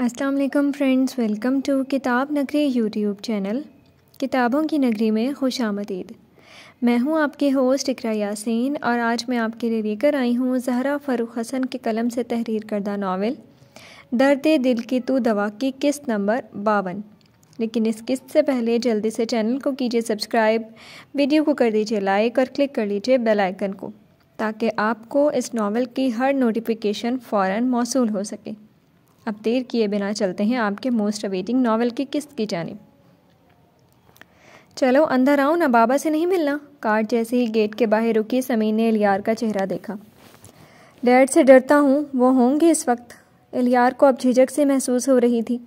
अस्सलाम वालेकुम friends welcome to किताब नगरी यूट्यूब चैनल किताबों की नगरी में खुश आमदीद मैं हूं आपके होस्ट इकरा यासीन और आज मैं आपके लिए लेकर आई हूं जहरा फ़रूख हसन के कलम से तहरीर करदा नावल दर्द दिल की तू दवा की किस्त नंबर बावन लेकिन इस किस्त से पहले जल्दी से चैनल को कीजिए सब्सक्राइब वीडियो को कर दीजिए लाइक और क्लिक कर लीजिए बेल आइकन को ताकि आपको इस नावल की हर नोटिफिकेशन फ़ौर मौसू हो सके अब देर किए बिना चलते हैं आपके मोस्ट अवेटिंग नावल की किस्त की जानिब चलो अंदर आओ ना बाबा से नहीं मिलना कार जैसे ही गेट के बाहर रुकी समीर ने एलियार का चेहरा देखा डैड से डरता हूँ वो होंगे इस वक्त एलियार को अब झिझक से महसूस हो रही थी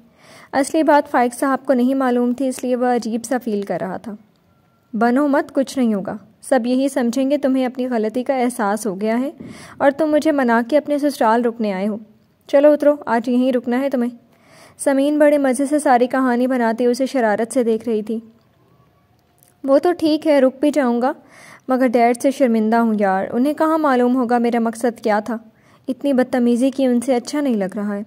असली बात फाइक साहब को नहीं मालूम थी इसलिए वह अजीब सा फील कर रहा था बनो मत कुछ नहीं होगा सब यही समझेंगे तुम्हें अपनी गलती का एहसास हो गया है और तुम मुझे मना के अपने ससुराल रुकने आए हो चलो उतरो आज यहीं रुकना है तुम्हें समीन बड़े मज़े से सारी कहानी बनाती उसे शरारत से देख रही थी वो तो ठीक है रुक भी जाऊँगा मगर डैड से शर्मिंदा हूँ यार उन्हें कहाँ मालूम होगा मेरा मकसद क्या था इतनी बदतमीज़ी की उनसे अच्छा नहीं लग रहा है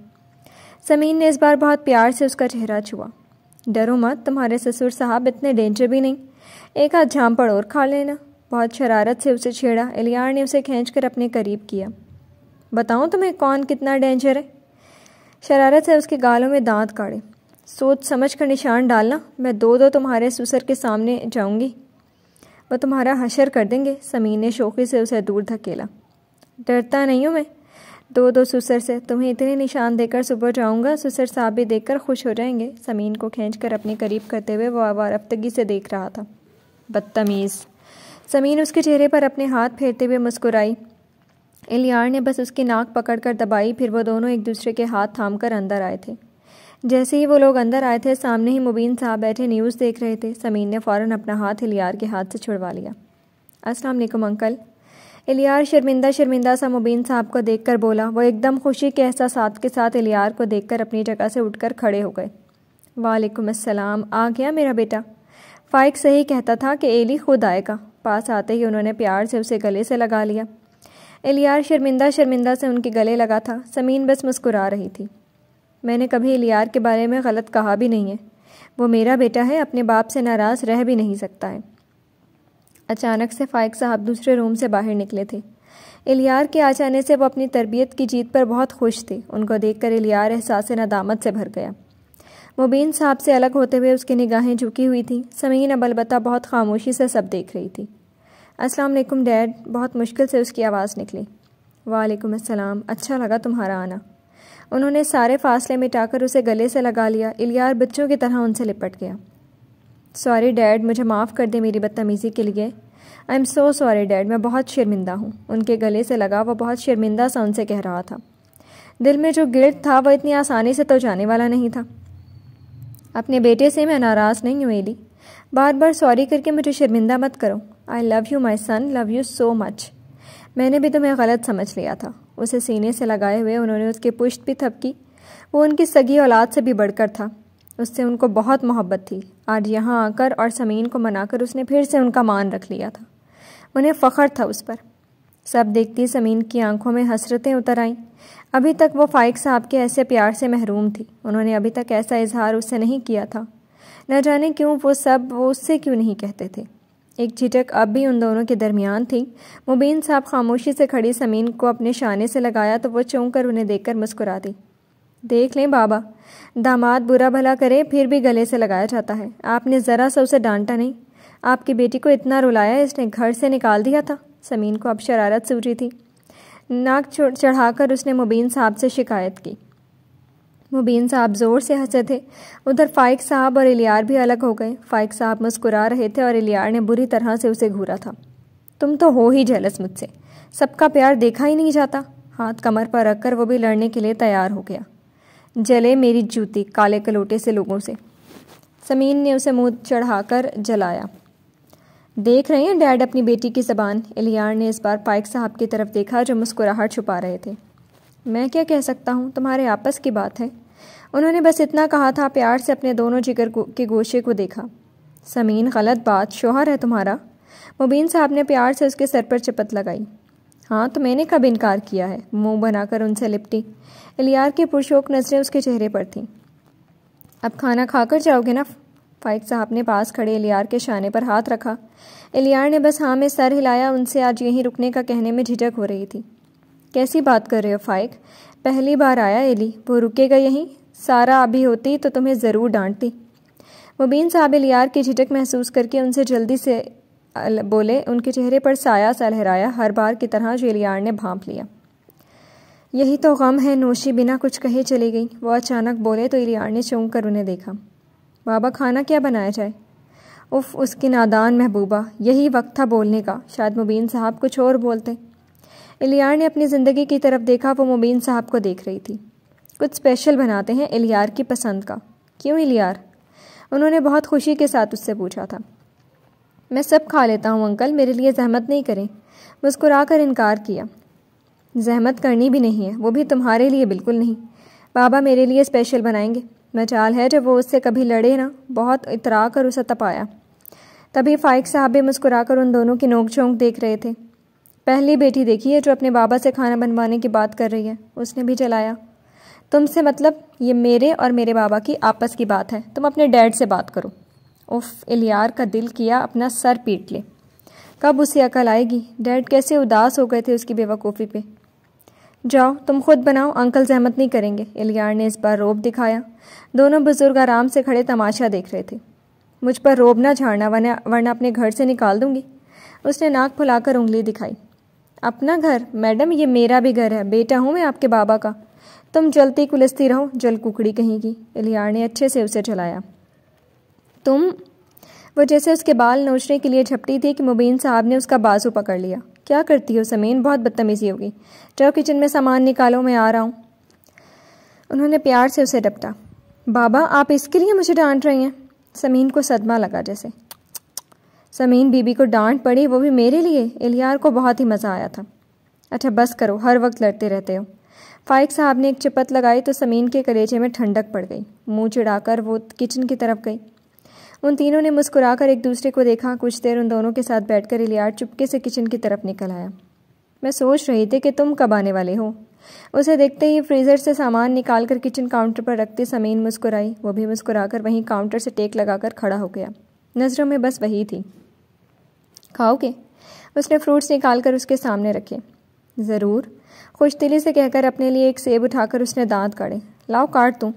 समीन ने इस बार बहुत प्यार से उसका चेहरा छुआ डरो मत तुम्हारे ससुर साहब इतने डेंजर भी नहीं एक हाथ झांपड़ और खा लेना बहुत शरारत से उसे छेड़ा एलियार ने उसे खींच कर अपने करीब किया बताऊँ तुम्हें कौन कितना डेंजर है शरारत से उसके गालों में दांत काड़े सोच समझ कर निशान डालना मैं दो दो तुम्हारे सुसर के सामने जाऊंगी वह तुम्हारा हशर कर देंगे समीर ने शौकी से उसे दूर धकेला डरता नहीं हूँ मैं दो दो सुसर से तुम्हें इतने निशान देकर सुबह जाऊंगा सुसर साहब भी देखकर खुश हो जाएंगे समीन को खींचकर अपने करीब करते हुए वह वारफ्तगी से देख रहा था बदतमीज़ समीन उसके चेहरे पर अपने हाथ फेरते हुए मुस्कुराई एलियार ने बस उसकी नाक पकड़कर दबाई फिर वो दोनों एक दूसरे के हाथ थाम कर अंदर आए थे जैसे ही वो लोग अंदर आए थे सामने ही मुबीन साहब बैठे न्यूज़ देख रहे थे समीन ने फ़ौरन अपना हाथ एलियार के हाथ से छुड़वा लिया अस्सलाम वालेकुम अंकल एलियार शर्मिंदा शर्मिंदा सा मुबीन साहब को कर बोला वो एकदम खुशी के एहसास के साथ एलियार को कर अपनी जगह से कर खड़े हो गए वालेकुम अस्सलाम आ गया मेरा बेटा फ़ाइक सही कहता था कि एली खुद आएगा पास आते ही उन्होंने प्यार से उसे गले से लगा लिया एलियार शर्मिंदा शर्मिंदा से उनके गले लगा था समीन बस मुस्कुरा रही थी मैंने कभी एलियार के बारे में गलत कहा भी नहीं है वो मेरा बेटा है अपने बाप से नाराज़ रह भी नहीं सकता है अचानक से फ़ाइक साहब दूसरे रूम से बाहर निकले थे एलियार के आ जाने से वो अपनी तरबियत की जीत पर बहुत खुश थे उनको देखकर एलियार एहसास नदामत से भर गया मुबीन साहब से अलग होते हुए उसकी निगाहें झुकी हुई थीं समीन अबलबत्ता बहुत खामोशी से सब देख रही थी अस्सलाम वालेकुम डैड बहुत मुश्किल से उसकी आवाज़ निकली वालेकुम अस्सलाम अच्छा लगा तुम्हारा आना उन्होंने सारे फासले मिटाकर उसे गले से लगा लिया इलियार बच्चों की तरह उनसे लिपट गया सॉरी डैड मुझे माफ़ कर दे मेरी बदतमीज़ी के लिए I am so sorry dad मैं बहुत शर्मिंदा हूँ उनके गले से लगा वह बहुत शर्मिंदा सा उनसे कह रहा था दिल में जो गिल्ट था वह इतनी आसानी से तो जाने वाला नहीं था अपने बेटे से मैं नाराज़ नहीं हूँ एली बार बार सॉरी करके मुझे शर्मिंदा मत करो I love you my son love you so much मैंने भी तुम्हें गलत समझ लिया था उसे सीने से लगाए हुए उन्होंने उसकी पुश्त भी थपकी वो उनकी सगी औलाद से भी बढ़कर था उससे उनको बहुत मोहब्बत थी आज यहाँ आकर और समीन को मनाकर उसने फिर से उनका मान रख लिया था उन्हें फ़ख्र था उस पर सब देखती समीन की आंखों में हसरतें उतर आईं अभी तक वो फ़ाइक साहब के ऐसे प्यार से महरूम थी उन्होंने अभी तक ऐसा इजहार उससे नहीं किया था न जाने क्यों वो सब वो उससे क्यों नहीं कहते थे एक झिटक अब भी उन दोनों के दरमियान थी मुबीन साहब खामोशी से खड़ी समीन को अपने शाने से लगाया तो वो चौंक कर उन्हें देखकर मुस्कुरा दी देख लें बाबा दामाद बुरा भला करे फिर भी गले से लगाया जाता है आपने ज़रा सा उसे डांटा नहीं आपकी बेटी को इतना रुलाया इसने घर से निकाल दिया था समीन को अब शरारत सूझी थी नाक चढ़ाकर उसने मुबीन साहब से शिकायत की मुबीन साहब ज़ोर से हंसे थे उधर फ़ाइक साहब और इलियार भी अलग हो गए फ़ाइक साहब मुस्कुरा रहे थे और इलियार ने बुरी तरह से उसे घूरा था तुम तो हो ही जेलस मुझसे सबका प्यार देखा ही नहीं जाता हाथ कमर पर रखकर वो भी लड़ने के लिए तैयार हो गया जले मेरी जूती काले कलोटे से लोगों से समीन ने उसे मुंह चढ़ाकर जलाया देख रहे हैं डैड अपनी बेटी की जबान इलियार ने इस बार पाइक साहब की तरफ देखा जो मुस्कुराहट छुपा रहे थे मैं क्या कह सकता हूँ तुम्हारे आपस की बात है उन्होंने बस इतना कहा था प्यार से अपने दोनों जिगर के गोशे को देखा समीन गलत बात शोहर है तुम्हारा मुबीन साहब ने प्यार से उसके सर पर चपत लगाई हाँ तो मैंने कब इनकार किया है मुंह बनाकर उनसे लिपटी इलियार के पुरशोक नज़रें उसके चेहरे पर थीं अब खाना खाकर जाओगे ना फाइक साहब ने पास खड़े इलियार के शाने पर हाथ रखा इलियार ने बस हाँ में सर हिलाया उनसे आज यहीं रुकने का कहने में झिझक हो रही थी कैसी बात कर रहे हो फाइक पहली बार आया एली वो रुकेगा यहीं सारा अभी होती तो तुम्हें ज़रूर डांटती मुबीन साहब यार की झिटक महसूस करके उनसे जल्दी से बोले उनके चेहरे पर साया सा लहराया हर बार की तरह जो एलियार ने भांप लिया यही तो गम है नोशी बिना कुछ कहे चली गई वो अचानक बोले तो इलियार ने चौंक कर उन्हें देखा बाबा खाना क्या बनाया जाए उफ उसकी नादान महबूबा यही वक्त था बोलने का शायद मुबीन साहब कुछ और बोलते एलियार ने अपनी ज़िंदगी की तरफ देखा वो मुबीन साहब को देख रही थी कुछ स्पेशल बनाते हैं एलियार की पसंद का क्यों एलियार उन्होंने बहुत खुशी के साथ उससे पूछा था मैं सब खा लेता हूँ अंकल मेरे लिए जहमत नहीं करें मुस्कुरा कर इनकार किया जहमत करनी भी नहीं है वो भी तुम्हारे लिए बिल्कुल नहीं बाबा मेरे लिए स्पेशल बनाएंगे मचाल है जब वो उससे कभी लड़े ना बहुत इतरा कर उसे तपाया तभी फ़ाइक साहब भी मुस्कुरा कर उन दोनों की नोक झोंक देख रहे थे पहली बेटी देखी है जो अपने बाबा से खाना बनवाने की बात कर रही है उसने भी जलाया तुमसे मतलब ये मेरे और मेरे बाबा की आपस की बात है तुम अपने डैड से बात करो उफ इलियार का दिल किया अपना सर पीट ले कब उसे अकल आएगी डैड कैसे उदास हो गए थे उसकी बेवकूफ़ी पे जाओ तुम खुद बनाओ अंकल जहमत नहीं करेंगे इलियार ने इस बार रोब दिखाया दोनों बुजुर्ग आराम से खड़े तमाशा देख रहे थे मुझ पर रोब ना झाड़ना वरना वरना अपने घर से निकाल दूंगी उसने नाक फुलाकर उंगली दिखाई अपना घर मैडम ये मेरा भी घर है बेटा हूँ मैं आपके बाबा का तुम जलती कुलस्ती रहो जल कुकड़ी कहीं की इलियार ने अच्छे से उसे चलाया तुम वो जैसे उसके बाल नोचने के लिए झपटी थी कि मुबीन साहब ने उसका बाजू पकड़ लिया क्या करती हो समीन बहुत बदतमीजी होगी जाओ किचन में सामान निकालो मैं आ रहा हूँ उन्होंने प्यार से उसे डपटा बाबा आप इसके लिए मुझे डांट रही हैं समीन को सदमा लगा जैसे समीन बीबी को डांट पड़ी वो भी मेरे लिए इलियार को बहुत ही मज़ा आया था अच्छा बस करो हर वक्त लड़ते रहते हो फाइक साहब ने एक चिपत लगाई तो समीन के कलेजे में ठंडक पड़ गई मुंह चिड़ाकर वो किचन की तरफ गई उन तीनों ने मुस्कुराकर एक दूसरे को देखा कुछ देर उन दोनों के साथ बैठकर इलियार चुपके से किचन की तरफ निकल आया मैं सोच रही थी कि तुम कब आने वाले हो उसे देखते ही फ्रीज़र से सामान निकाल कर किचन काउंटर पर रखते समीन मुस्कुराई वो भी मुस्कुराकर वहीं काउंटर से टेक लगाकर खड़ा हो गया नज़रों में बस वही थी खाओगे उसने फ्रूट्स निकाल कर उसके सामने रखे ज़रूर खुश दिली से कहकर अपने लिए एक सेब उठाकर उसने दांत काड़े लाओ काट तू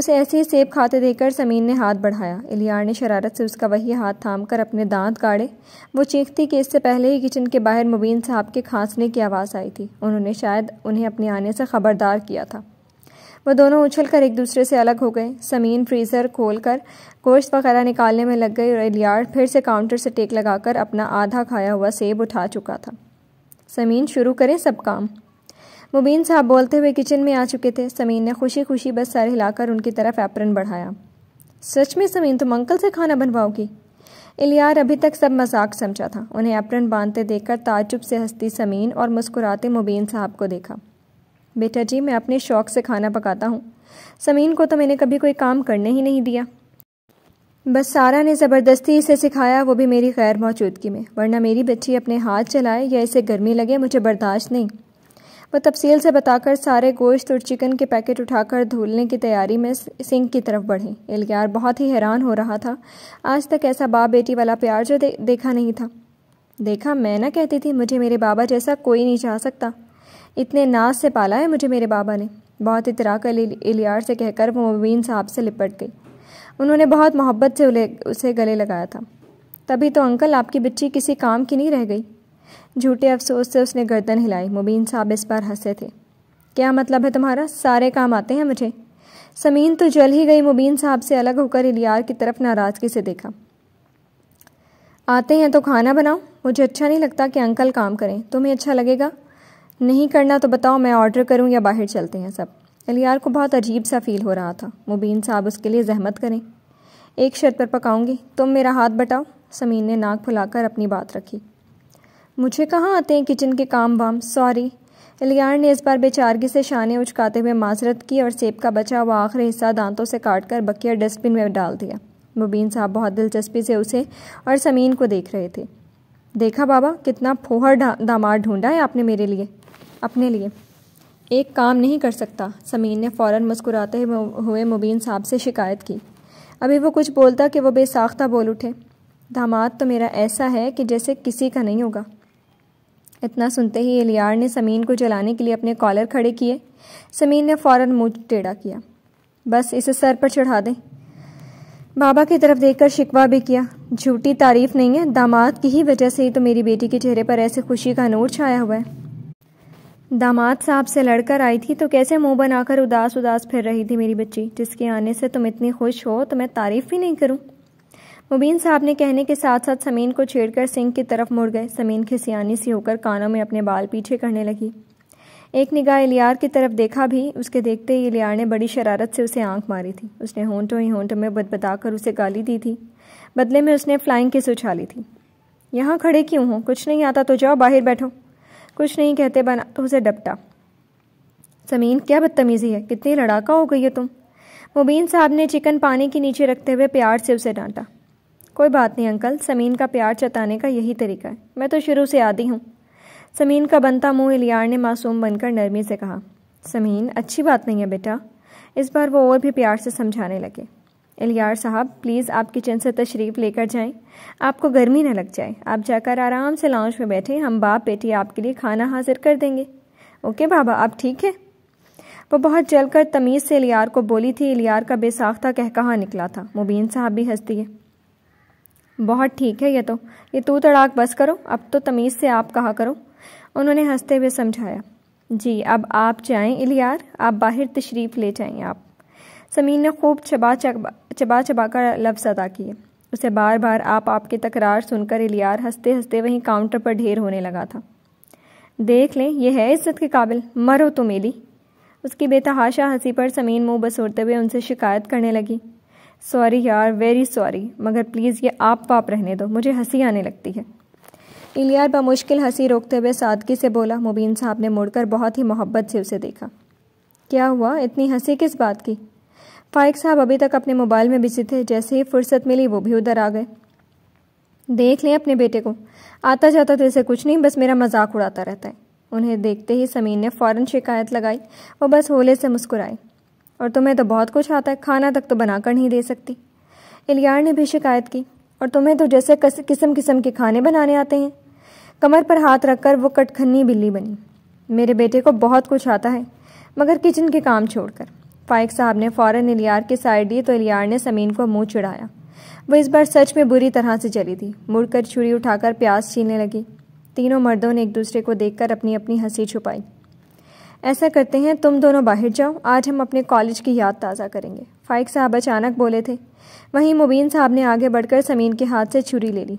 उसे ऐसे ही सेब खाते देखकर समीन ने हाथ बढ़ाया इलियार ने शरारत से उसका वही हाथ थाम कर अपने दांत काड़े वो चीखती कि इससे पहले ही किचन के बाहर मुबीन साहब के खांसने की आवाज़ आई थी उन्होंने शायद उन्हें अपने आने से खबरदार किया था वह दोनों उछल कर एक दूसरे से अलग हो गए समीन फ्रीज़र खोल कर गोश्त वगैरह निकालने में लग गई और एलियार फिर से काउंटर से टेक लगाकर अपना आधा खाया हुआ सेब उठा चुका था समीन शुरू करें सब काम मुबीन साहब बोलते हुए किचन में आ चुके थे समीन ने खुशी खुशी बस सर हिलाकर उनकी तरफ एप्रन बढ़ाया सच में समीन तुम अंकल से खाना बनवाओगी इलियार अभी तक सब मजाक समझा था उन्हें एप्रन बांधते देखकर ताजुब से हंसती समीन और मुस्कुराते मुबीन साहब को देखा बेटा जी मैं अपने शौक से खाना पकाता हूँ समीन को तो मैंने कभी कोई काम करने ही नहीं दिया बस सारा ने ज़बरदस्ती इसे सिखाया वो भी मेरी गैर मौजूदगी में वरना मेरी बच्ची अपने हाथ चलाए या इसे गर्मी लगे मुझे बर्दाश्त नहीं वह तफसील से बताकर सारे गोश्त और चिकन के पैकेट उठाकर धुलने की तैयारी में सिंक की तरफ बढ़े एलगार बहुत ही हैरान हो रहा था आज तक ऐसा बाप बेटी वाला प्यार जो दे, देखा नहीं था देखा मैं ना कहती थी मुझे मेरे बाबा जैसा कोई नहीं चाह सकता इतने नाज से पाला है मुझे मेरे बाबा ने बहुत इतरा कर इलियार से कहकर वो मुबीन साहब से लिपट गई उन्होंने बहुत मोहब्बत से उसे गले लगाया था तभी तो अंकल आपकी बच्ची किसी काम की नहीं रह गई झूठे अफसोस से उसने गर्दन हिलाई मुबीन साहब इस बार हंसे थे क्या मतलब है तुम्हारा सारे काम आते हैं मुझे समीन तो जल ही गई मुबीन साहब से अलग होकर इलियार की तरफ नाराज़गी से देखा आते हैं तो खाना बनाओ मुझे अच्छा नहीं लगता कि अंकल काम करें तुम्हें अच्छा लगेगा नहीं करना तो बताओ मैं ऑर्डर करूं या बाहर चलते हैं सब एलियार को बहुत अजीब सा फील हो रहा था मुबीन साहब उसके लिए जहमत करें एक शर्त पर पकाऊंगी तुम मेरा हाथ बटाओ समीन ने नाक फुलाकर अपनी बात रखी मुझे कहाँ आते हैं किचन के काम वाम सॉरी अलियार ने इस बार बेचारगी से शाने उचकाते हुए माजरत की और सेब का बचा हुआ आखिरी हिस्सा दांतों से काट कर बकिया डस्टबिन में डाल दिया मुबीन साहब बहुत दिलचस्पी से उसे और समीन को देख रहे थे देखा बाबा कितना फोहर दामाद ढूंढा है आपने मेरे लिए अपने लिए एक काम नहीं कर सकता समीन ने फ़ौरन मुस्कुराते हुए मुबीन साहब से शिकायत की अभी वो कुछ बोलता कि वह बेसाख्ता बोल उठे दामाद तो मेरा ऐसा है कि जैसे किसी का नहीं होगा इतना सुनते ही एलियार ने समीन को जलाने के लिए अपने कॉलर खड़े किए समीन ने फ़ौरन मुंह टेढ़ा किया बस इसे सर पर चढ़ा दें बाबा की तरफ देखकर शिकवा भी किया झूठी तारीफ नहीं है दामाद की ही वजह से ही तो मेरी बेटी के चेहरे पर ऐसे खुशी का नूर छाया हुआ है दामाद साहब से लड़कर आई थी तो कैसे मुंह बनाकर उदास उदास फिर रही थी मेरी बच्ची जिसके आने से तुम इतनी खुश हो तो मैं तारीफ भी नहीं करूं मुबीन साहब ने कहने के साथ साथ समीन को छेड़कर सिंह की तरफ मुड़ गए समीन खिसियानी सी होकर कानों में अपने बाल पीछे करने लगी एक निगाह इलियार की तरफ देखा भी उसके देखते ही इलियार ने बड़ी शरारत से उसे आंख मारी थी उसने होंठों ही होंठों में बदबदाकर उसे गाली दी थी बदले में उसने फ्लाइंग किस उछाली थी यहाँ खड़े क्यों हो कुछ नहीं आता तो जाओ बाहर बैठो कुछ नहीं कहते बना तो उसे डपटा समीन क्या बदतमीज़ी है कितनी लड़ाका हो गई है तुम मुबीन साहब ने चिकन पानी के नीचे रखते हुए प्यार से उसे डांटा कोई बात नहीं अंकल समीन का प्यार चताने का यही तरीका है मैं तो शुरू से आदि हूँ समीन का बनता मुंह इलियार ने मासूम बनकर नरमी से कहा समीन अच्छी बात नहीं है बेटा इस बार वो और भी प्यार से समझाने लगे एलियार साहब प्लीज़ आप किचन से तशरीफ़ लेकर जाएं आपको गर्मी ना लग जाए आप जाकर आराम से लाउंज में बैठे हम बाप बेटी आपके लिए खाना हाजिर कर देंगे ओके बाबा आप ठीक है वो बहुत जलकर तमीज़ से एलियार को बोली थी एलियार का बेसाख्ता कह कहाँ निकला था मुबीन साहब भी हंस दिए बहुत ठीक है ये तो ये तू तड़ाक बस करो अब तो तमीज़ से आप कहा करो उन्होंने हंसते हुए समझाया जी अब आप जाएं इलियार आप बाहर तशरीफ़ ले जाएं आप समीन ने खूब चबा चबा चबा चबा कर लफ्ज़ अदा किए उसे बार बार आप आपकी तकरार सुनकर इलियार हंसते हंसते वहीं काउंटर पर ढेर होने लगा था देख लें यह है इज्जत के काबिल मरो तो मेली उसकी बेतहाशा हंसी पर समीन मुंह बसोरते हुए उनसे शिकायत करने लगी सॉरी यार वेरी सॉरी मगर प्लीज़ ये आप पाप रहने दो मुझे हंसी आने लगती है इलियार बमुश्किल हंसी रोकते हुए सादगी से बोला मुबीन साहब ने मुड़कर बहुत ही मोहब्बत से उसे देखा क्या हुआ इतनी हंसी किस बात की फाइक साहब अभी तक अपने मोबाइल में बिजी थे जैसे ही फुर्सत मिली वो भी उधर आ गए देख लें अपने बेटे को आता जाता तो इसे कुछ नहीं बस मेरा मजाक उड़ाता रहता है उन्हें देखते ही समीन ने फ़ौरन शिकायत लगाई वो बस होले से मुस्कुराई और तुम्हें तो बहुत कुछ आता है खाना तक तो बनाकर नहीं दे सकती इलियार ने भी शिकायत की और तुम्हें तो जैसे किस्म किस्म के खाने बनाने आते हैं कमर पर हाथ रखकर वो कटखन्नी बिल्ली बनी मेरे बेटे को बहुत कुछ आता है मगर किचन के काम छोड़कर फाइक साहब ने फौरन इलियार की साइड दी तो इलियार ने समीन को मुंह चिढ़ाया वह इस बार सच में बुरी तरह से चली थी मुड़कर छुरी उठाकर प्याज छीलने लगी तीनों मर्दों ने एक दूसरे को देखकर अपनी अपनी हंसी छुपाई ऐसा करते हैं तुम दोनों बाहर जाओ आज हम अपने कॉलेज की याद ताज़ा करेंगे फाइक साहब अचानक बोले थे वहीं मुबीन साहब ने आगे बढ़कर समीन के हाथ से छुरी ले ली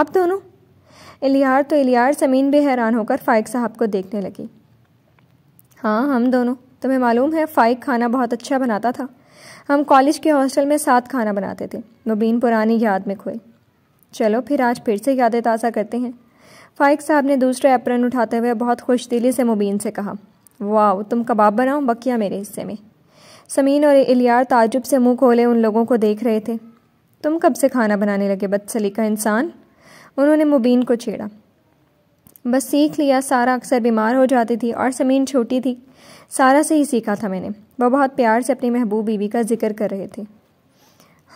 आप दोनों इलियार तो इलियार समीन भी हैरान होकर फाइक साहब को देखने लगी हाँ हम दोनों तुम्हें मालूम है फ़ाइक खाना बहुत अच्छा बनाता था हम कॉलेज के हॉस्टल में साथ खाना बनाते थे मुबीन पुरानी याद में खोई चलो फिर आज फिर से यादें ताज़ा करते हैं फ़ाइक साहब ने दूसरा एप्रन उठाते हुए बहुत खुश दिली से मुबीन से कहा वाह तुम कबाब बनाओ बकिया मेरे हिस्से में समीन और इलियार ताजुब से मुंह खोले उन लोगों को देख रहे थे तुम कब से खाना बनाने लगे बदसलीका इंसान उन्होंने मुबीन को छेड़ा बस सीख लिया सारा अक्सर बीमार हो जाती थी और समीन छोटी थी सारा से ही सीखा था मैंने वह बहुत प्यार से अपनी महबूब बीवी का जिक्र कर रहे थे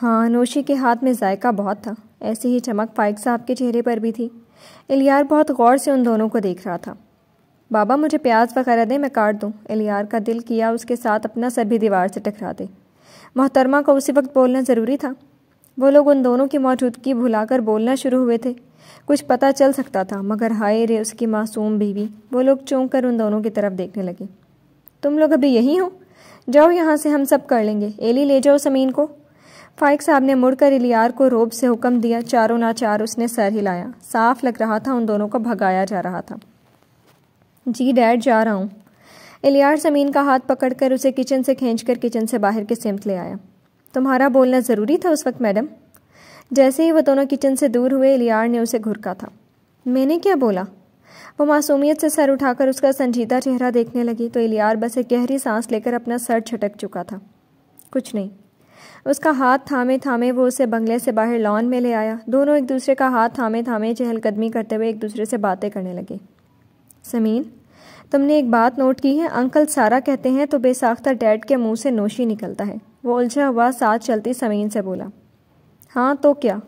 हाँ नोशी के हाथ में जायका बहुत था ऐसी ही चमक फाइक साहब के चेहरे पर भी थी इलियार बहुत गौर से उन दोनों को देख रहा था बाबा मुझे प्याज वगैरह दे मैं काट दूँ इलियार का दिल किया उसके साथ अपना सर भी दीवार से टकरा दे मोहतरमा को उसी वक्त बोलना ज़रूरी था वो लोग उन दोनों की मौजूदगी भुलाकर बोलना शुरू हुए थे कुछ पता चल सकता था मगर हाय रे उसकी मासूम बीवी वो लोग चौंक कर उन दोनों की तरफ देखने लगे तुम लोग अभी यहीं हो जाओ यहाँ से हम सब कर लेंगे एली ले जाओ समीन को फाइक साहब ने मुड़कर इलियार को रोब से हुक्म दिया चारों नाचार उसने सर हिलाया साफ लग रहा था उन दोनों को भगाया जा रहा था जी डैड जा रहा हूँ इलियार समीन का हाथ पकड़कर उसे किचन से खींचकर किचन से बाहर के सिमत ले आया तुम्हारा बोलना ज़रूरी था उस वक्त मैडम जैसे ही वह दोनों किचन से दूर हुए इलियार ने उसे घुरका था मैंने क्या बोला वो मासूमियत से सर उठाकर उसका संजीदा चेहरा देखने लगी तो इलियार बस एक गहरी सांस लेकर अपना सर छटक चुका था कुछ नहीं उसका हाथ थामे थामे वो उसे बंगले से बाहर लॉन में ले आया दोनों एक दूसरे का हाथ थामे थामे चहलकदमी करते हुए एक दूसरे से बातें करने लगे समीन तुमने एक बात नोट की है अंकल सारा कहते हैं तो बेसाख्ता डैड के मुंह से नोशी निकलता है वो उलझा हुआ साथ चलती समीन से बोला हाँ तो क्या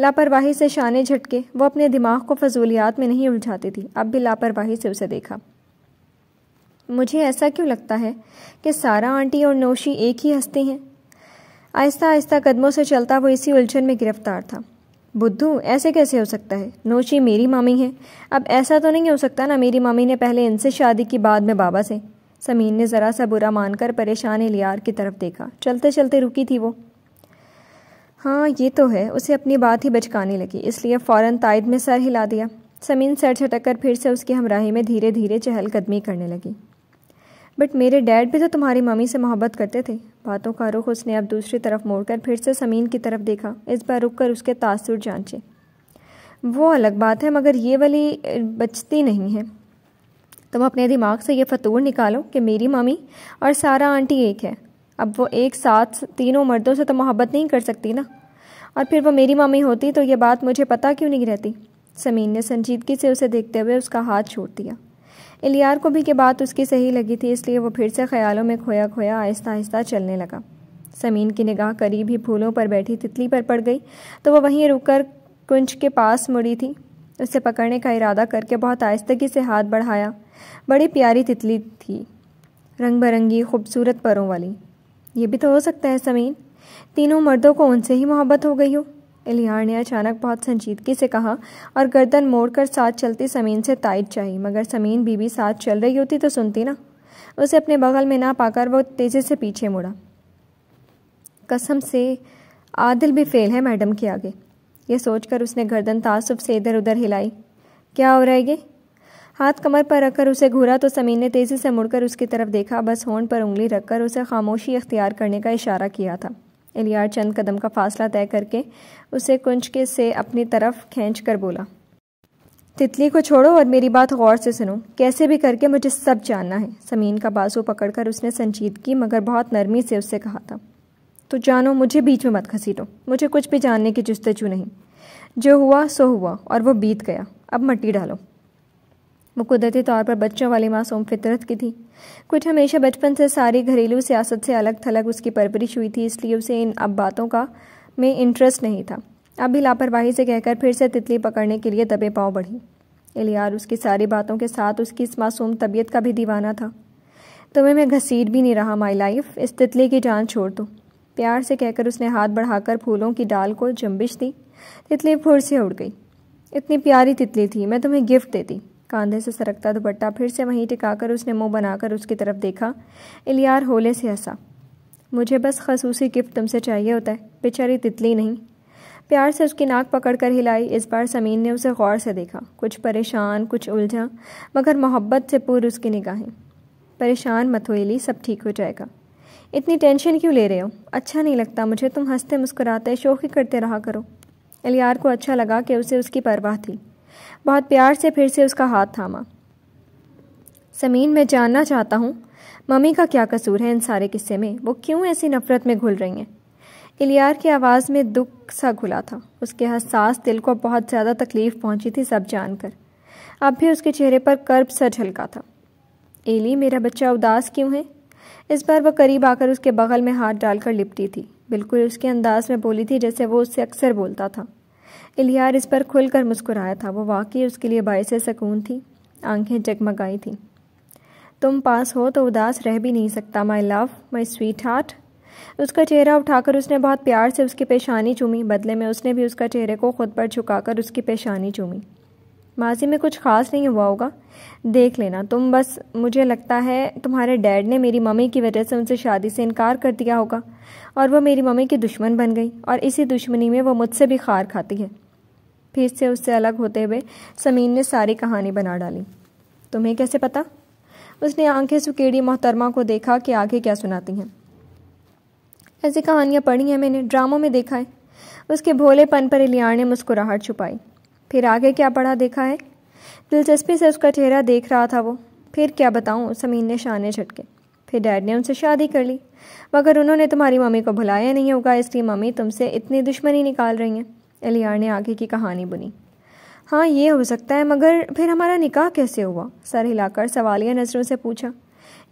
लापरवाही से शाने झटके वो अपने दिमाग को फजूलियात में नहीं उलझाती थी अब भी लापरवाही से उसे देखा मुझे ऐसा क्यों लगता है कि सारा आंटी और नौशी एक ही हंसती हैं आहिस्ता आहिस्ता कदमों से चलता वो इसी उलझन में गिरफ्तार था बुद्धू ऐसे कैसे हो सकता है नौशी मेरी मामी है अब ऐसा तो नहीं हो सकता ना मेरी मामी ने पहले इनसे शादी की बाद में बाबा से समीन ने ज़रा सा बुरा मानकर परेशान एलियार की तरफ देखा चलते चलते रुकी थी वो हाँ ये तो है उसे अपनी बात ही बचकाने लगी इसलिए फ़ौरन तायद में सर हिला दिया समीन सर झटक कर फिर से उसकी हमराही में धीरे धीरे चहलकदमी करने लगी बट मेरे डैड भी तो तुम्हारी मम्मी से मोहब्बत करते थे बातों का रुख उसने अब दूसरी तरफ मोड़कर फिर से समीन की तरफ देखा इस बार रुक कर उसके तासुर जांचे वो अलग बात है मगर ये वाली बचती नहीं है तुम अपने दिमाग से ये फतूर निकालो कि मेरी मम्मी और सारा आंटी एक है अब वो एक साथ तीनों मर्दों से तो मोहब्बत नहीं कर सकती ना और फिर वो मेरी मम्मी होती तो ये बात मुझे पता क्यों नहीं रहती समीन ने संजीदगी से उसे देखते हुए उसका हाथ छोड़ दिया इलियार को भी ये बात उसकी सही लगी थी इसलिए वो फिर से ख्यालों में खोया खोया आहिस्ता आहिस्ता चलने लगा समीन की निगाह करीब ही फूलों पर बैठी तितली पर पड़ गई तो वो वहीं रुककर कुंज के पास मुड़ी थी उसे पकड़ने का इरादा करके बहुत आहिस्तगी से हाथ बढ़ाया बड़ी प्यारी तितली थी रंग बिरंगी खूबसूरत परों वाली ये भी तो हो सकता है समीन तीनों मर्दों को उनसे ही मोहब्बत हो गई हो एलियार ने अचानक बहुत संजीदगी से कहा और गर्दन मोड़कर साथ चलती समीन से ताइट चाहिए मगर समीन बीबी साथ चल रही होती तो सुनती ना उसे अपने बगल में ना पाकर वह तेज़ी से पीछे मुड़ा कसम से आदिल भी फेल है मैडम के आगे ये सोचकर उसने गर्दन तासुब से इधर उधर हिलाई क्या हो रहा है ये हाथ कमर पर रखकर उसे घूरा तो समीर ने तेज़ी से मुड़कर उसकी तरफ देखा बस होन पर उंगली रखकर उसे खामोशी अख्तियार करने का इशारा किया था एलियार चंद कदम का फासला तय करके उसे कुंज के से अपनी तरफ खींच कर बोला तितली को छोड़ो और मेरी बात गौर से सुनो कैसे भी करके मुझे सब जानना है समीन का बाजू पकड़कर उसने की मगर बहुत नरमी से उससे कहा था तो जानो मुझे बीच में मत घसीटो मुझे कुछ भी जानने की जस्तजू नहीं जो हुआ सो हुआ और वो बीत गया अब मट्टी डालो वो कुदरती तौर पर बच्चों वाली मासूम फितरत की थी कुछ हमेशा बचपन से सारी घरेलू सियासत से अलग थलग उसकी परवरिश हुई थी इसलिए उसे इन अब बातों का में इंटरेस्ट नहीं था अब भी लापरवाही से कहकर फिर से तितली पकड़ने के लिए दबे पाँव बढ़ी एलियार उसकी सारी बातों के साथ उसकी इस मासूम तबीयत का भी दीवाना था तुम्हें मैं घसीट भी नहीं रहा माई लाइफ इस तितली की जान छोड़ दो प्यार से कहकर उसने हाथ बढ़ाकर फूलों की डाल को जम्बिश दी तितली फुर से उड़ गई इतनी प्यारी तितली थी मैं तुम्हें गिफ्ट देती कांधे से सरकता दुपट्टा फिर से वहीं टिकाकर उसने मुंह बनाकर उसकी तरफ देखा इलियार होले से हंसा मुझे बस खसूसी गिफ्ट तुमसे चाहिए होता है बेचारी तितली नहीं प्यार से उसकी नाक पकड़कर हिलाई इस बार समीन ने उसे गौर से देखा कुछ परेशान कुछ उलझा मगर मोहब्बत से पूर उसकी निगाहें परेशान मत हो सब ठीक हो जाएगा इतनी टेंशन क्यों ले रहे हो अच्छा नहीं लगता मुझे तुम हंसते मुस्कुराते शोखी करते रहा करो एलियार को अच्छा लगा कि उसे उसकी परवाह थी बहुत प्यार से फिर से उसका हाथ थामा समीन मैं जानना चाहता हूँ मम्मी का क्या कसूर है इन सारे किस्से में वो क्यों ऐसी नफरत में घुल रही हैं इलियार की आवाज़ में दुख सा घुला था उसके हसास दिल को बहुत ज़्यादा तकलीफ़ पहुंची थी सब जानकर अब भी उसके चेहरे पर कर्ब सा झलका था एली मेरा बच्चा उदास क्यों है इस बार वह करीब आकर उसके बगल में हाथ डालकर लिपटी थी बिल्कुल उसके अंदाज में बोली थी जैसे वो उससे अक्सर बोलता था इलियार इस पर खुलकर मुस्कुराया था वो वाकई उसके लिए बायस सकून थी आंखें जगमगाई थी तुम पास हो तो उदास रह भी नहीं सकता my love my sweetheart उसका चेहरा उठाकर उसने बहुत प्यार से उसकी पेशानी चूमी बदले में उसने भी उसका चेहरे को खुद पर झुकाकर उसकी पेशानी चूमी माजी में कुछ खास नहीं हुआ होगा देख लेना तुम बस मुझे लगता है तुम्हारे डैड ने मेरी मम्मी की वजह से उनसे शादी से इनकार कर दिया होगा और वो मेरी मम्मी की दुश्मन बन गई और इसी दुश्मनी में वो मुझसे भी खार खाती है फिर से उससे अलग होते हुए समीन ने सारी कहानी बना डाली तुम्हें कैसे पता उसने आंखें सुकेड़ी मोहतरमा को देखा कि आगे क्या सुनाती हैं ऐसी कहानियाँ पढ़ी हैं मैंने ड्रामों में देखा है उसके भोलेपन पर इलियार ने मुस्कुराहट छुपाई फिर आगे क्या पढ़ा देखा है दिलचस्पी से उसका चेहरा देख रहा था वो फिर क्या बताऊँ समीन ने शाने झटके फिर डैड ने उनसे शादी कर ली मगर उन्होंने तुम्हारी मम्मी को भुलाया नहीं होगा इसलिए मम्मी तुमसे इतनी दुश्मनी निकाल रही हैं एलियार ने आगे की कहानी बुनी हाँ ये हो सकता है मगर फिर हमारा निकाह कैसे हुआ सर हिलाकर सवालिया नज़रों से पूछा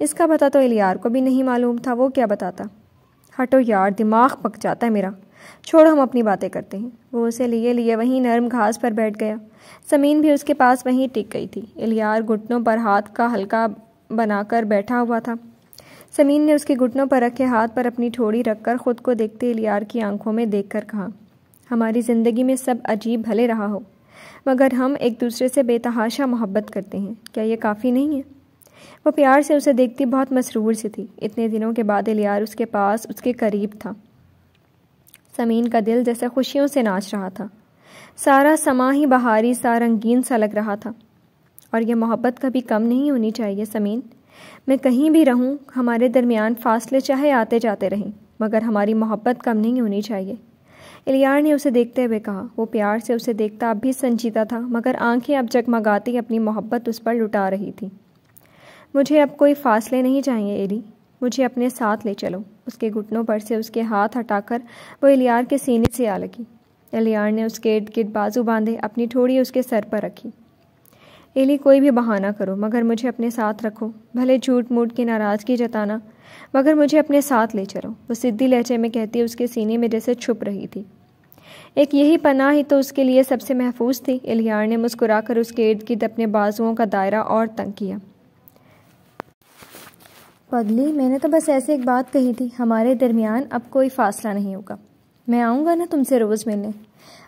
इसका पता तो एलियार को भी नहीं मालूम था वो क्या बताता हटो यार दिमाग पक जाता है मेरा छोड़ो हम अपनी बातें करते हैं वो उसे लिए लिए वहीं नरम घास पर बैठ गया समीन भी उसके पास वहीं टिक गई थी एलियार घुटनों पर हाथ का हल्का बनाकर बैठा हुआ था समीन ने उसके घुटनों पर रखे हाथ पर अपनी ठोड़ी रखकर खुद को देखते एलियार की आंखों में देखकर कहा हमारी ज़िंदगी में सब अजीब भले रहा हो मगर हम एक दूसरे से बेतहाशा मोहब्बत करते हैं क्या यह काफ़ी नहीं है वो प्यार से उसे देखती बहुत मसरूर सी थी इतने दिनों के बाद इलियार उसके पास उसके करीब था समीन का दिल जैसे खुशियों से नाच रहा था सारा समा ही बहारी सा रंगीन सा लग रहा था और यह मोहब्बत कभी कम नहीं होनी चाहिए समीन मैं कहीं भी रहूं हमारे दरमियान फासले चाहे आते जाते रहें मगर हमारी मोहब्बत कम नहीं होनी चाहिए इलियार ने उसे देखते हुए कहा वो प्यार से उसे देखता अब भी संजीदा था मगर आंखें अब जगमगाती अपनी मोहब्बत उस पर लुटा रही थी मुझे अब कोई फासले नहीं चाहिए एली मुझे अपने साथ ले चलो उसके घुटनों पर से उसके हाथ हटाकर वो इलियार के सीने से आ लगी इलियार ने उसके इर्द गिर्द बाजू बांधे अपनी ठोड़ी उसके सर पर रखी एली कोई भी बहाना करो मगर मुझे अपने साथ रखो भले झूठ मूठ की नाराज़गी जताना मगर मुझे अपने साथ ले चलो वो सिद्धी लहजे में कहती उसके सीने में जैसे छुप रही थी एक यही पनाह ही तो उसके लिए सबसे महफूज थी इलियार ने मुस्कुरा कर उसके इर्द गिर्द अपने बाजुओं का दायरा और तंग किया पगली मैंने तो बस ऐसे एक बात कही थी हमारे दरमियान अब कोई फासला नहीं होगा मैं आऊँगा ना तुमसे रोज़ मिलने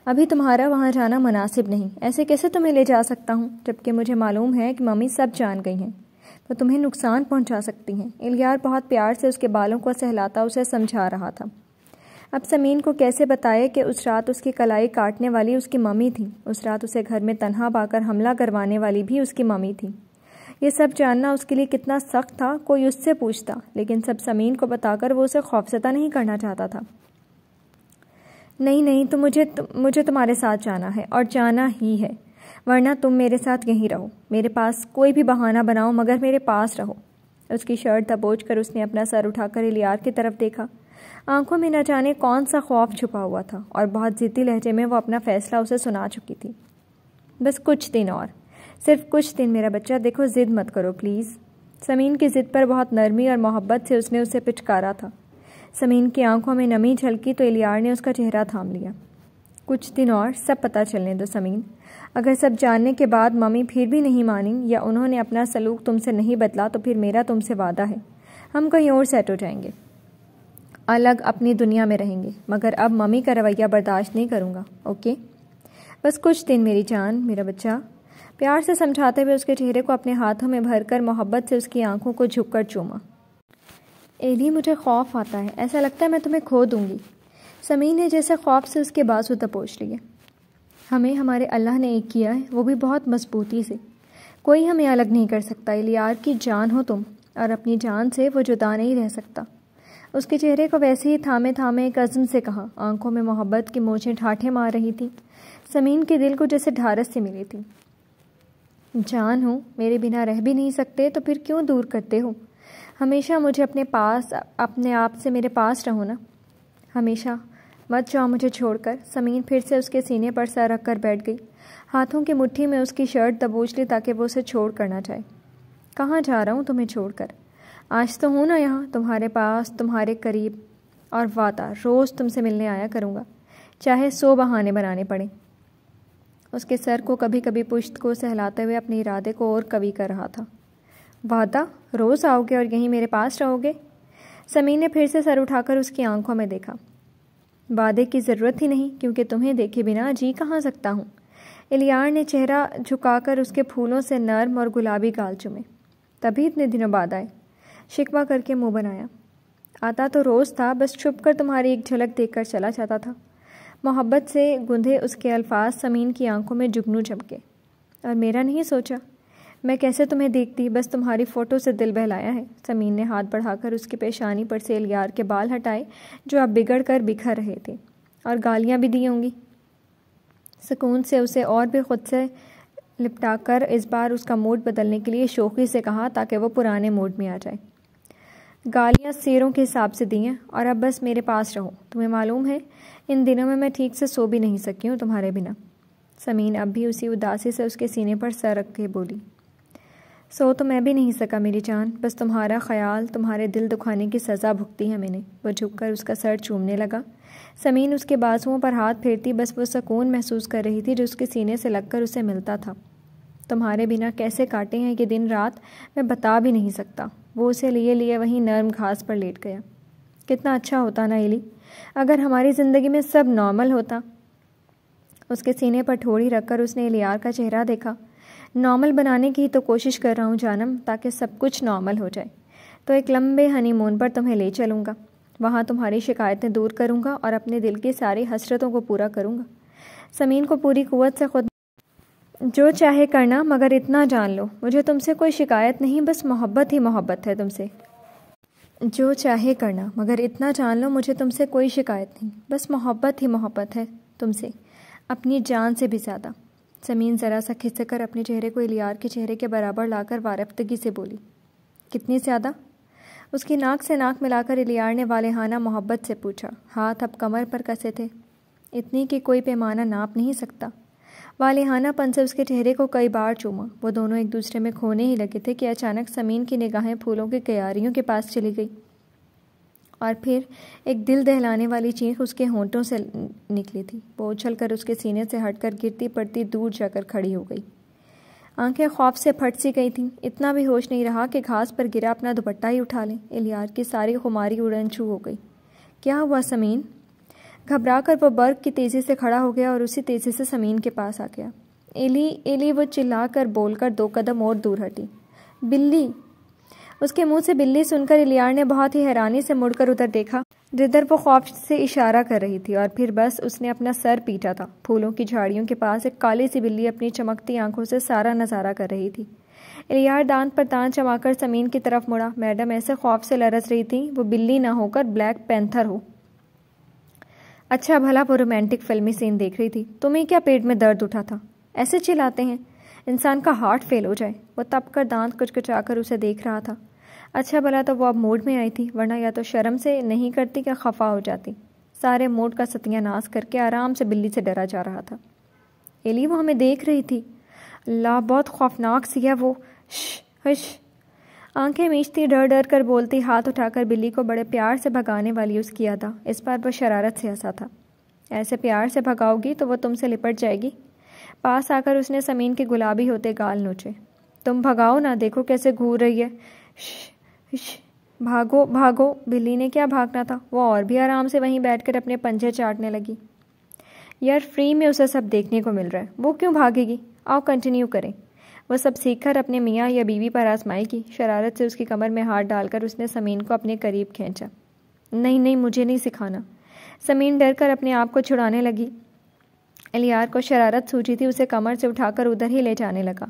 अभी तुम्हारा वहाँ जाना मुनासिब नहीं ऐसे कैसे तुम्हें ले जा सकता हूँ जबकि मुझे मालूम है कि मम्मी सब जान गई हैं तो तुम्हें नुकसान पहुंचा सकती हैं इलियार बहुत प्यार से उसके बालों को सहलाता उसे समझा रहा था अब समीन को कैसे बताए कि उस रात उसकी कलाई काटने वाली उसकी मम्मी थी उस रात उसे घर में तनहा पाकर हमला करवाने वाली भी उसकी मम्मी थी ये सब जानना उसके लिए कितना सख्त था कोई उससे पूछता लेकिन सब समीन को बताकर वो उसे खौफजदा नहीं करना चाहता था नहीं नहीं तो मुझे तु, मुझे तुम्हारे साथ जाना है और जाना ही है वरना तुम मेरे साथ यहीं रहो मेरे पास कोई भी बहाना बनाओ मगर मेरे पास रहो उसकी शर्ट दबोच कर उसने अपना सर उठाकर इलियार की तरफ देखा आंखों में न जाने कौन सा खौफ छुपा हुआ था और बहुत जिद्दी लहजे में वो अपना फैसला उसे सुना चुकी थी बस कुछ दिन और सिर्फ कुछ दिन मेरा बच्चा देखो ज़िद मत करो प्लीज़ समीन की ज़िद पर बहुत नरमी और मोहब्बत से उसने उसे पिचकारा था समीन की आंखों में नमी झलकी तो इलियार ने उसका चेहरा थाम लिया कुछ दिन और सब पता चलने दो समीन अगर सब जानने के बाद मम्मी फिर भी नहीं मानी या उन्होंने अपना सलूक तुमसे नहीं बदला तो फिर मेरा तुमसे वादा है हम कहीं और सेट हो जाएंगे अलग अपनी दुनिया में रहेंगे मगर अब मम्मी का रवैया बर्दाश्त नहीं करूँगा ओके बस कुछ दिन मेरी जान मेरा बच्चा प्यार से समझाते हुए उसके चेहरे को अपने हाथों में भरकर मोहब्बत से उसकी आंखों को झुककर चूमा एली मुझे खौफ आता है ऐसा लगता है मैं तुम्हें खो दूंगी समी ने जैसे खौफ से उसके बाजू तपोश लिए हमें हमारे अल्लाह ने एक किया है वो भी बहुत मजबूती से कोई हमें अलग नहीं कर सकता इलियार की जान हो तुम और अपनी जान से वो जुदा नहीं रह सकता उसके चेहरे को वैसे ही थामे थामे एक अज़म से कहा आंखों में मोहब्बत की मोछें ठाठे मार रही थी समीन के दिल को जैसे ढारस से मिली थी जान हो मेरे बिना रह भी नहीं सकते तो फिर क्यों दूर करते हो हमेशा मुझे अपने पास अपने आप से मेरे पास रहो ना हमेशा मत जाओ मुझे छोड़कर समीन फिर से उसके सीने पर सर रख कर बैठ गई हाथों की मुट्ठी में उसकी शर्ट दबोच ली ताकि वो उसे छोड़ करना चाहे कहाँ जा रहा हूँ तुम्हें छोड़कर आज तो हूँ ना यहाँ तुम्हारे पास तुम्हारे करीब और वाता रोज़ तुमसे मिलने आया करूँगा चाहे सो बहाने बनाने पड़े उसके सर को कभी कभी पुश्त को सहलाते हुए अपने इरादे को और कवि कर रहा था वादा रोज़ आओगे और यहीं मेरे पास रहोगे समीन ने फिर से सर उठाकर उसकी आंखों में देखा वादे की ज़रूरत ही नहीं क्योंकि तुम्हें देखे बिना जी कहाँ सकता हूँ इलियार ने चेहरा झुकाकर उसके फूलों से नर्म और गुलाबी गाल चुमे तभी इतने दिनों बाद आए शिकवा करके मुंह बनाया आता तो रोज़ था बस छुप कर तुम्हारी एक झलक देखकर चला जाता था मोहब्बत से गुंधे उसके अल्फाज समीन की आंखों में जुगनू चमके और मेरा नहीं सोचा मैं कैसे तुम्हें देखती बस तुम्हारी फ़ोटो से दिल बहलाया है समीन ने हाथ बढ़ाकर उसकी पेशानी पर से एलियार के बाल हटाए जो अब बिगड़ कर बिखर रहे थे और गालियाँ भी दी होंगी सुकून से उसे और भी खुद से लिपटाकर इस बार उसका मूड बदलने के लिए शोखी से कहा ताकि वो पुराने मूड में आ जाए गालियाँ शेरों के हिसाब से दी हैं और अब बस मेरे पास रहो तुम्हें मालूम है इन दिनों में मैं ठीक से सो भी नहीं सकी हूँ तुम्हारे बिना समीन अब भी उसी उदासी से उसके सीने पर सर रख के बोली सो तो मैं भी नहीं सका मेरी जान बस तुम्हारा ख्याल तुम्हारे दिल दुखाने की सज़ा भुगती है मैंने वो झुककर उसका सर चूमने लगा समीन उसके बाजुओं पर हाथ फेरती बस वो सुकून महसूस कर रही थी जो उसके सीने से लगकर उसे मिलता था तुम्हारे बिना कैसे काटे हैं कि दिन रात मैं बता भी नहीं सकता वो उसे लिए लिए वहीं नर्म घास पर लेट गया कितना अच्छा होता ना एली अगर हमारी ज़िंदगी में सब नॉर्मल होता उसके सीने पर ठोड़ी रखकर उसने एलियार का चेहरा देखा नॉर्मल बनाने की तो कोशिश कर रहा हूँ जानम ताकि सब कुछ नॉर्मल हो जाए तो एक लंबे हनीमून पर तुम्हें ले चलूँगा वहाँ तुम्हारी शिकायतें दूर करूँगा और अपने दिल की सारी हसरतों को पूरा करूँगा समीन को पूरी कुवत से खुद जो चाहे करना मगर इतना जान लो मुझे तुमसे कोई शिकायत नहीं बस मोहब्बत ही मोहब्बत है तुमसे जो चाहे करना मगर इतना जान लो मुझे तुमसे कोई शिकायत नहीं बस मोहब्बत ही मोहब्बत है तुमसे अपनी जान से भी ज़्यादा समीन ज़रा सा खिसक कर अपने चेहरे को इलियार के चेहरे के बराबर लाकर वारफ्तगी से बोली कितनी ज़्यादा उसकी नाक से नाक मिलाकर इलियार ने वालेहाना मोहब्बत से पूछा हाथ अब कमर पर कसे थे इतनी कि कोई पैमाना नाप नहीं सकता पन से उसके चेहरे को कई बार चूमा वो दोनों एक दूसरे में खोने ही लगे थे कि अचानक समीन की निगाहें फूलों की क्यारियों के पास चली गई और फिर एक दिल दहलाने वाली चीख उसके होंठों से निकली थी वो उछल कर उसके सीने से हटकर गिरती पड़ती दूर जाकर खड़ी हो गई आंखें खौफ से फट सी गई थीं इतना भी होश नहीं रहा कि घास पर गिरा अपना दुपट्टा ही उठा लें इलियार की सारी खुमारी उड़न छू हो गई क्या हुआ समीन घबरा कर वह बर्ग की तेज़ी से खड़ा हो गया और उसी तेज़ी से समीन के पास आ गया एली एली वो चिल्ला कर बोलकर दो कदम और दूर हटी बिल्ली उसके मुंह से बिल्ली सुनकर इलियार ने बहुत ही हैरानी से मुड़कर उधर देखा जिधर वो खौफ से इशारा कर रही थी और फिर बस उसने अपना सर पीटा था फूलों की झाड़ियों के पास एक काली सी बिल्ली अपनी चमकती आंखों से सारा नज़ारा कर रही थी इलियार दांत पर दांत चमाकर जमीन की तरफ मुड़ा मैडम ऐसे खौफ से लरस रही थी वो बिल्ली ना होकर ब्लैक पैंथर हो अच्छा भला वो रोमांटिक फिल्मी सीन देख रही थी तुम्हें क्या पेट में दर्द उठा था ऐसे चिल्लाते हैं इंसान का हार्ट फेल हो जाए वो तप कर दांत कुछ आकर उसे देख रहा था अच्छा भला तो वो अब मूड में आई थी वरना या तो शर्म से नहीं करती या खफा हो जाती सारे मूड का सत्यानाश करके आराम से बिल्ली से डरा जा रहा था एली वो हमें देख रही थी अल्लाह बहुत खौफनाक सी है वो हश आंखें मीचती डर डर कर बोलती हाथ उठाकर बिल्ली को बड़े प्यार से भगाने वाली उसकी अदा इस बार वो शरारत से हंसा था ऐसे प्यार से भगाओगी तो वो तुमसे लिपट जाएगी पास आकर उसने समीन के गुलाबी होते गाल नोचे तुम भगाओ ना देखो कैसे घूर रही है श, भागो भागो बिल्ली ने क्या भागना था वो और भी आराम से वहीं बैठकर अपने पंजे चाटने लगी यार फ्री में उसे सब देखने को मिल रहा है वो क्यों भागेगी आओ कंटिन्यू करें वह सब सीखकर अपने मियाँ या बीवी पर आजमाई की शरारत से उसकी कमर में हाथ डालकर उसने समीन को अपने करीब खींचा नहीं नहीं मुझे नहीं सिखाना समीन डर कर अपने आप को छुड़ाने लगी एलियार को शरारत सूझी थी उसे कमर से उठाकर उधर ही ले जाने लगा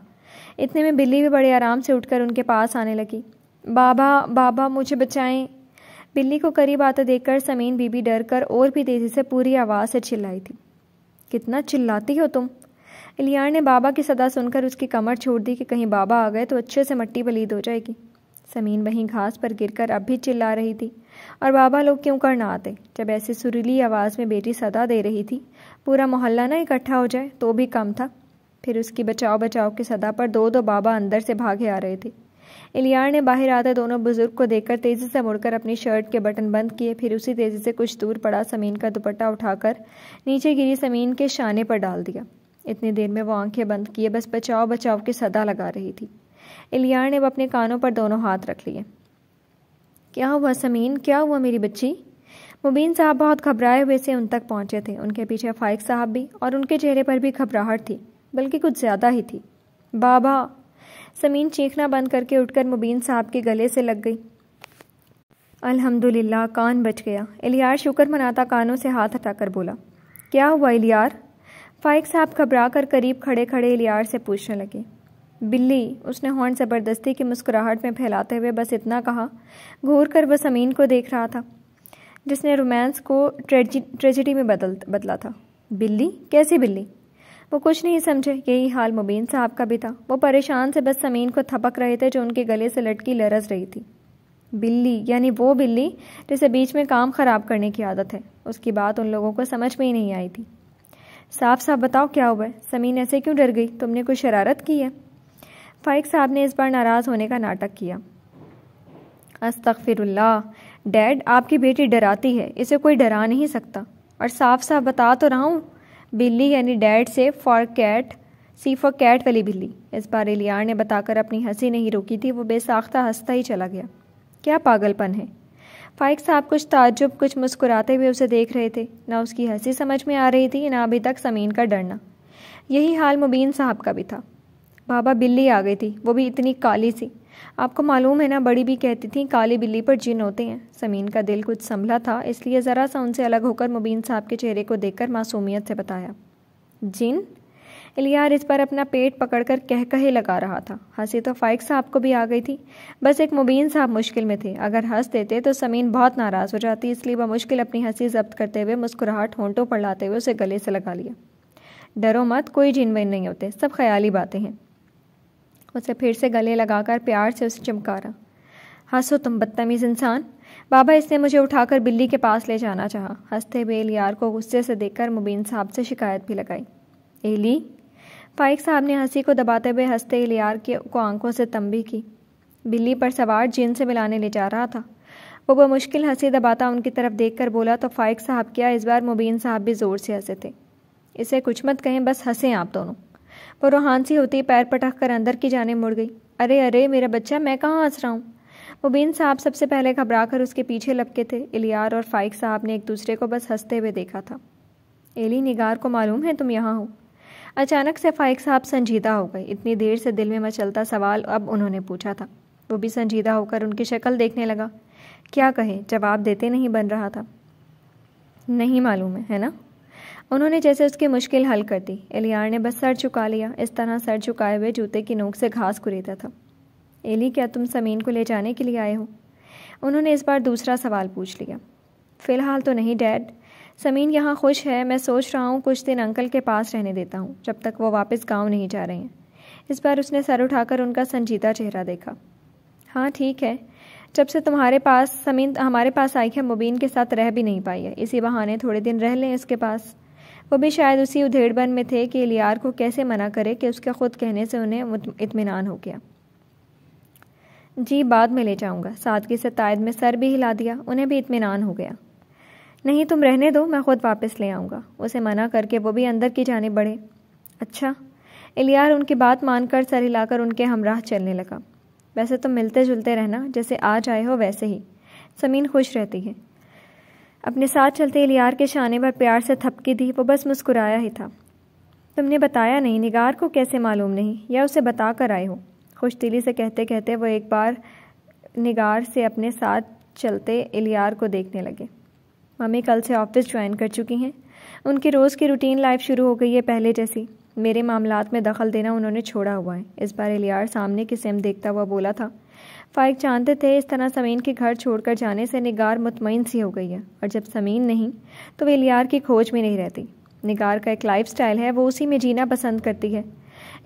इतने में बिल्ली भी बड़े आराम से उठकर उनके पास आने लगी बाबा बाबा मुझे बचाएं बिल्ली को करीब आते देखकर समीन बीबी डर कर और भी तेज़ी से पूरी आवाज़ से चिल्लाई थी कितना चिल्लाती हो तुम इलियार ने बाबा की सदा सुनकर उसकी कमर छोड़ दी कि कहीं बाबा आ गए तो अच्छे से मट्टी बलीद हो जाएगी समीन वहीं घास पर गिरकर अब भी चिल्ला रही थी और बाबा लोग क्यों कर ना आते जब ऐसी सुरीली आवाज़ में बेटी सदा दे रही थी पूरा मोहल्ला ना इकट्ठा हो जाए तो भी कम था फिर उसकी बचाव बचाओ की सदा पर दो दो बाबा अंदर से भागे आ रहे थे इलियार ने बाहर आते दोनों बुजुर्ग को देखकर तेज़ी से मुड़कर अपनी शर्ट के बटन बंद किए फिर उसी तेज़ी से कुछ दूर पड़ा समीन का दुपट्टा उठाकर नीचे गिरी समीन के शाने पर डाल दिया इतनी देर में वो आंखें बंद किए बस बचाव बचाव की सदा लगा रही थी इलियार ने अब अपने कानों पर दोनों हाथ रख लिए क्या हुआ समीन क्या हुआ मेरी बच्ची मुबीन साहब बहुत घबराए हुए से उन तक पहुंचे थे उनके पीछे फाइक साहब भी और उनके चेहरे पर भी घबराहट थी बल्कि कुछ ज़्यादा ही थी बाबा समीन चीखना बंद करके उठकर मुबीन साहब के गले से लग गई अल्हम्दुलिल्लाह कान बच गया इलियार शुक्र मनाता कानों से हाथ हटाकर बोला क्या हुआ इलियार फाइक साहब घबरा कर करीब खड़े खड़े इलियार से पूछने लगे बिल्ली उसने हॉर्न ज़बरदस्ती की मुस्कुराहट में फैलाते हुए बस इतना कहा घूर कर वह समीन को देख रहा था जिसने रोमांस को ट्रेजी ट्रेजिडी में बदल बदला था बिल्ली कैसी बिल्ली वो कुछ नहीं समझे यही हाल मुबीन साहब का भी था वो परेशान से बस समीन को थपक रहे थे जो उनके गले से लटकी लरस रही थी बिल्ली यानी वो बिल्ली जिसे बीच में काम ख़राब करने की आदत है उसकी बात उन लोगों को समझ में ही नहीं आई थी साफ साफ बताओ क्या हुआ है समीन ऐसे क्यों डर गई तुमने कोई शरारत की है फाइक साहब ने इस बार नाराज़ होने का नाटक किया अस्तफ़िरल्ला डैड आपकी बेटी डराती है इसे कोई डरा नहीं सकता और साफ साफ बता तो रहा हूँ बिल्ली यानी डैड से for cat C for cat वाली बिल्ली इस बार एलियार ने बताकर अपनी हंसी नहीं रोकी थी वो बेसाख्ता हंसता ही चला गया क्या पागलपन है फाइक साहब कुछ ताज्जुब कुछ मुस्कुराते हुए उसे देख रहे थे ना उसकी हंसी समझ में आ रही थी ना अभी तक समीन का डरना यही हाल मुबीन साहब का भी था बाबा बिल्ली आ गई थी वो भी इतनी काली सी आपको मालूम है ना बड़ी भी कहती थी काली बिल्ली पर जिन होते हैं समीन का दिल कुछ संभला था इसलिए ज़रा सा उनसे अलग होकर मुबीन साहब के चेहरे को देखकर मासूमियत से बताया जिन इलियार इस पर अपना पेट पकड़कर कह कहे लगा रहा था हंसी तो फाइक साहब को भी आ गई थी बस एक मुबीन साहब मुश्किल में थे अगर हंस देते तो समीन बहुत नाराज़ हो जाती इसलिए वह मुश्किल अपनी हंसी जब्त करते हुए मुस्कुराहट होंटों पर लाते हुए उसे गले से लगा लिया डरो मत कोई जिन नहीं होते सब ख्याली बातें हैं उसे फिर से गले लगाकर प्यार से उसे चमकारा हंसो तुम बदतमीज़ इंसान बाबा इसने मुझे उठाकर बिल्ली के पास ले जाना चाहा हंसते हुए एलियार को गुस्से से देखकर मुबीन साहब से शिकायत भी लगाई एली फाइक साहब ने हंसी को दबाते हुए हंसते एलियार के को आंखों से तंबी की बिल्ली पर सवार जिन से मिलाने ले जा रहा था वो मुश्किल हंसी दबाता उनकी तरफ देख बोला तो फाइक साहब क्या इस बार मुबीन साहब भी ज़ोर से हंसे थे इसे कुछ मत कहें बस हंसें आप दोनों वो रूहान सी होती पैर पटक कर अंदर की जाने मुड़ गई अरे अरे मेरा बच्चा मैं कहाँ हंस रहा हूँ मुबीन साहब सबसे पहले घबरा कर उसके पीछे लपके थे इलियार और फाइक साहब ने एक दूसरे को बस हंसते हुए देखा था एली निगार को मालूम है तुम यहाँ हो अचानक से फाइक साहब संजीदा हो गए इतनी देर से दिल में मचलता सवाल अब उन्होंने पूछा था वो भी संजीदा होकर उनकी शक्ल देखने लगा क्या कहे जवाब देते नहीं बन रहा था नहीं मालूम है है ना उन्होंने जैसे उसकी मुश्किल हल कर दी एलियार ने बस सर झुका लिया इस तरह सर झुकाए हुए जूते की नोक से घास कुरेता था एली क्या तुम समीन को ले जाने के लिए आए हो उन्होंने इस बार दूसरा सवाल पूछ लिया फ़िलहाल तो नहीं डैड समीन यहाँ खुश है मैं सोच रहा हूँ कुछ दिन अंकल के पास रहने देता हूँ जब तक वो वापस गांव नहीं जा रहे हैं इस बार उसने सर उठाकर उनका संजीदा चेहरा देखा हाँ ठीक है जब से तुम्हारे पास समीन हमारे पास आई है मुबीन के साथ रह भी नहीं पाई है इसी बहाने थोड़े दिन रह लें इसके पास वो भी शायद उसी उधेड़बन में थे कि इलियार को कैसे मना करे कि उसके ख़ुद कहने से उन्हें इतमान हो गया जी बाद में ले जाऊंगा सादगी की तायद में सर भी हिला दिया उन्हें भी इतमान हो गया नहीं तुम रहने दो मैं खुद वापस ले आऊंगा उसे मना करके वो भी अंदर की जाने बढ़े अच्छा इलियार उनकी बात मानकर सर हिलाकर उनके हमराह चलने लगा वैसे तो मिलते जुलते रहना जैसे आज आए हो वैसे ही समीन खुश रहती है अपने साथ चलते इलियार के शाने पर प्यार से थपकी दी वो बस मुस्कुराया ही था तुमने बताया नहीं निगार को कैसे मालूम नहीं या उसे बता कर आए हो खुश दिली से कहते कहते वो एक बार निगार से अपने साथ चलते इलियार को देखने लगे मम्मी कल से ऑफिस ज्वाइन कर चुकी हैं उनकी रोज़ की रूटीन लाइफ शुरू हो गई है पहले जैसी मेरे मामलात में दखल देना उन्होंने छोड़ा हुआ है इस बार इलियार सामने की सेम देखता हुआ बोला था फ़ाइक जानते थे इस तरह समीन के घर छोड़कर जाने से निगार मुतमिन सी हो गई है और जब समीन नहीं तो वे इलियार की खोज में नहीं रहती निगार का एक लाइफ स्टाइल है वो उसी में जीना पसंद करती है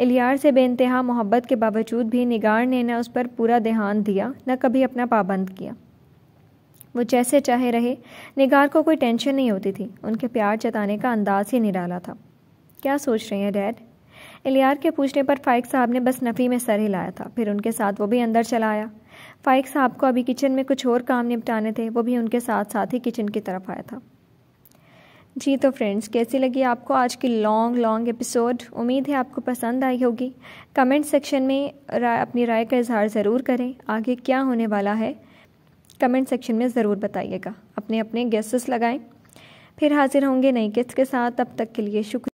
इलियार से बेानतहा मोहब्बत के बावजूद भी निगार ने न उस पर पूरा ध्यान दिया न कभी अपना पाबंद किया वो जैसे चाहे रहे निगार को कोई टेंशन नहीं होती थी उनके प्यार जताने का अंदाज ही निराला था क्या सोच रहे हैं डैड इलियार के पूछने पर फ़ाइक साहब ने बस नफ़ी में सर हिलाया था फिर उनके साथ वो भी अंदर चला आया फ़ाइक साहब को अभी किचन में कुछ और काम निपटाने थे वो भी उनके साथ साथ ही किचन की तरफ आया था जी तो फ्रेंड्स कैसी लगी आपको आज की लॉन्ग लॉन्ग एपिसोड उम्मीद है आपको पसंद आई होगी कमेंट सेक्शन में राय अपनी राय का इजहार ज़रूर करें आगे क्या होने वाला है कमेंट सेक्शन में ज़रूर बताइएगा अपने अपने गेसेस लगाएं फिर हाजिर होंगे नई किस्त के साथ तब तक के लिए शुक्रिया